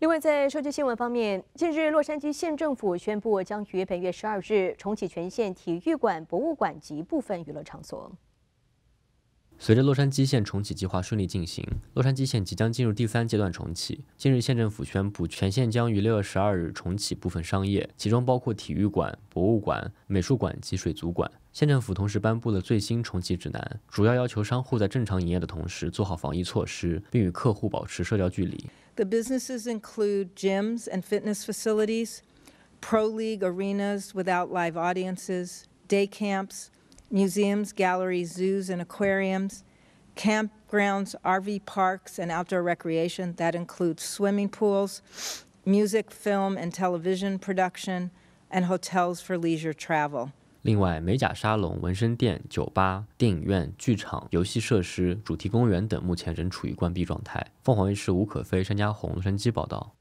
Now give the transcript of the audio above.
另外，在社区新闻方面，近日，洛杉矶县政府宣布将于本月十二日重启全县体育馆、博物馆及部分娱乐场所。随着洛杉矶县重启计划顺利进行，洛杉矶县即将进入第三阶段重启。近日，县政府宣布全县将于六月十二日重启部分商业，其中包括体育馆、博物馆、美术馆及水族馆。县政府同时颁布了最新重启指南，主要要求商户在正常营业的同时做好防疫措施，并与客户保持社交距离。The businesses include gyms and fitness facilities, pro league arenas without live audiences, day camps, museums, galleries, zoos, and aquariums, campgrounds, RV parks, and outdoor recreation. That includes swimming pools, music, film, and television production, and hotels for leisure travel. 另外，美甲沙龙、纹身店、酒吧、电影院、剧场、游戏设施、主题公园等目前仍处于关闭状态。凤凰卫视吴可非、家红、洛杉矶报道。